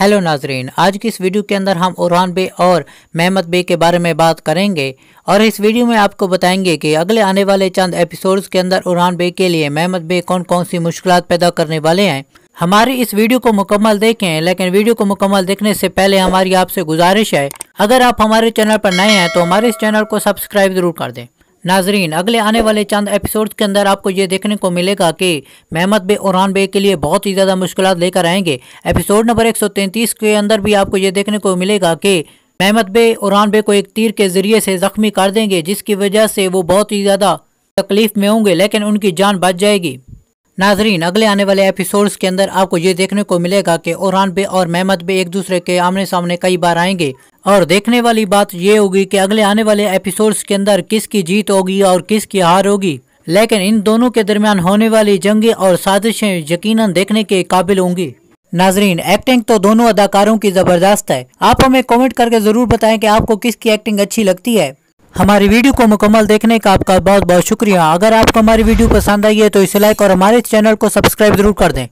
hello नाजरीन आज की इस वीडियो के अंदर हम उरहान बे और मेहमद बे के बारे में बात करेंगे और इस वीडियो में आपको बताएंगे कि अगले आने वाले चंद एपिसोड्स के अंदर उरहान बे के लिए मेहमद बे कौन कौन सी मुश्किल पैदा करने वाले हैं हमारी इस वीडियो को मुकम्मल देखें लेकिन वीडियो को मुकम्मल देखने से पहले हमारी आपसे गुजारिश है अगर आप हमारे चैनल पर नए हैं तो हमारे इस चैनल को सब्सक्राइब जरूर कर दें नाजरीन अगले आने वाले चंद एपिसोड्स के अंदर आपको ये देखने को मिलेगा कि मेहमद बे औरान बे के लिए बहुत ही ज़्यादा मुश्किल लेकर आएंगे एपिसोड नंबर 133 के अंदर भी आपको ये देखने को मिलेगा कि मेहमद बे औरान बे को एक तीर के ज़रिए से ज़ख्मी कर देंगे जिसकी वजह से वो बहुत ही ज़्यादा तकलीफ़ में होंगे लेकिन उनकी जान बच जाएगी नाजरीन अगले आने वाले एपिसोड्स के अंदर आपको ये देखने को मिलेगा कि औरान बे और मेहमद बे एक दूसरे के आमने सामने कई बार आएंगे और देखने वाली बात ये होगी कि अगले आने वाले एपिसोड्स के अंदर किसकी जीत होगी और किसकी हार होगी लेकिन इन दोनों के दरमियान होने वाली जंगे और साजिशें यकीनन देखने के काबिल होंगी नाजरीन एक्टिंग तो दोनों अदाकारों की ज़बरदस्त है आप हमें कमेंट करके ज़रूर बताएं कि आपको किसकी एक्टिंग अच्छी लगती है हमारी वीडियो को मुकम्मल देखने का आपका बहुत बहुत शुक्रिया अगर आपको हमारी वीडियो पसंद आई है तो इसे लाइक और हमारे चैनल को सब्सक्राइब जरूर कर दें